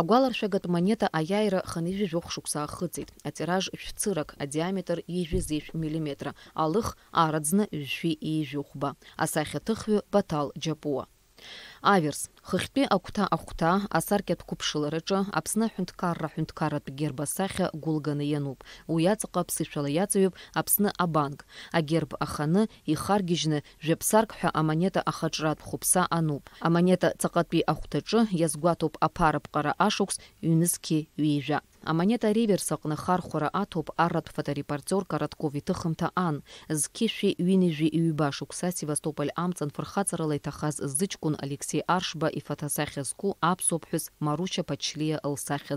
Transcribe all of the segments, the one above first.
агәаларшәагатә монета аяйра ханижә жәохә шукса аахыҵит атираж диаметр адиаметр ижәизеишә миллиметра. алых аараӡны ижәшәи ижәихәба асахьаҭыхҩы батал джапуа аверс акута акута асаркет купшылары қәыԥшылара апсына хүнткарра хүнткарат аҳәынҭқарратә герб асахьа гәылганы иануп уи аҵаҟа ԥсышәала апсына абанг. абанк агерб аханы аманета жепсарк ха аманета Аманета хупса ануп амонета ҵаҟатәи ахәҭаҿы апарып қара ашуқс, юныске вейжа аманета риверсаҟны атоп аррат аратә фоторепортерк аратков иҭыхымҭа ан Зкиши ҩынҩажәи ҩба шықәса севастополь Амцан фырхаҵарала Тахаз зычкун Алексей аршба и зку аԥсуаԥҳәыс Маруча пачлия лсахьа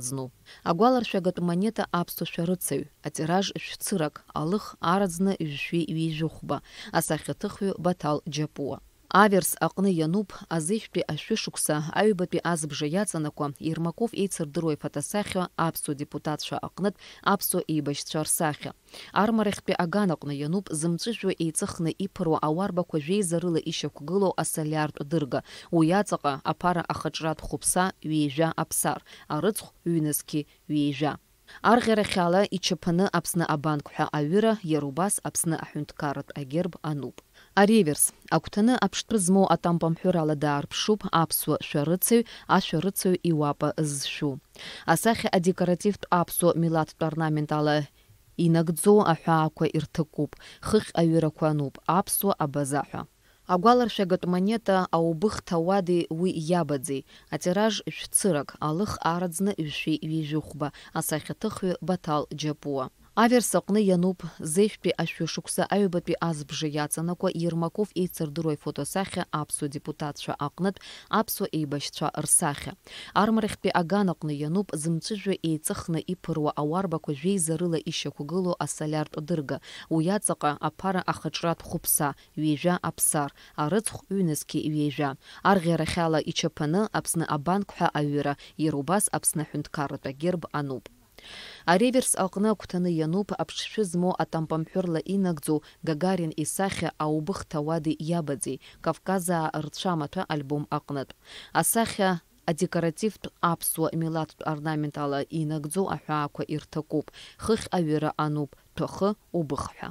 Агуалар шагат монета Апсу рыцаҩ атираж шәцырак алых араӡны жәшәи ҩежәихәба асахьаҭыхҩы батал джапуа. Аверс аҟны иануп азыжәтәи ашәышықәса аҩбатәи азыбжа иаҵанакуа Ермаков еицырдыруа ифотосахьа аԥсуа депутатцәа аҟнытә аԥсуа еибашьцәа рсахьа. Армарахьтәи аганаҟны иануп зымҵәыжәҩа еиҵыхны иԥыруа ауарбақәа жәеизарыла ишьақәгылоу асалиартә дырга. Уи аҵаҟа аԥара ахаҿратә хәыԥса ҩеижәа аԥсар, арыцхә ҩнызқьи вежа. Арӷьара хьала ичаԥаны Аԥсны абанк ҳәа аҩыра, иара убас Аԥсны аҳәынҭқарратә агерб ануп ареверс атампам аԥштәы змоу атампамҳәырала даарԥшуп аԥсуа шәарыцаҩ ашәарыцаҩ иуапа ызшу. асахьа адекоративтә апсу милаҭтә орнаментала инагӡоу аҳәаақәа ирҭакуп хыхь аҩырақәа ануп аԥсуа абаза ҳәа агәаларшәагатә монета аубыхт ауади уи иабаӡеи атираж шәцырак алых араӡны ҩшәи ҩежәихәба асахьаҭыхҩы батал џьапуа аверсаҟны иануп зежәтәи ашәышықәса аҩбатәи азбжа иаҵанакуа ермаков еицырдыруа ифотосахьа аԥсуа депутатцәа аҟнытә аԥсуа еибашьцәа рсахьа армарахьтәи аганаҟны иануп зымҵәыжәҩа еиҵыхны иԥыруа ауарбақәа жәеизарыла ишьақәгыло асалиартә дырга уи аҵаҟа аԥара ахаҿратә хәыԥса ҩежәа аԥсар арыцхә ҩнызқьи ҩежәа арӷьарахьала ичаԥаны аԥсны абанк ҳәа аҩыра иара убас аԥсны аҳәынҭқарратә ануп ареверс аҟны агәҭаны иануп аԥшшәы змоу атампамҳәырла инагӡоу гагарин исахьа аубых ҭауади иабаӡи Кавказа рцәамаҭәа альбом а аҟнытә а адекоративтә аԥсуа милаҭтә орнаментала инагӡоу аҳәаақәа ирҭакуп хыхь аҩыра ануп ҭәахы убыхҳәа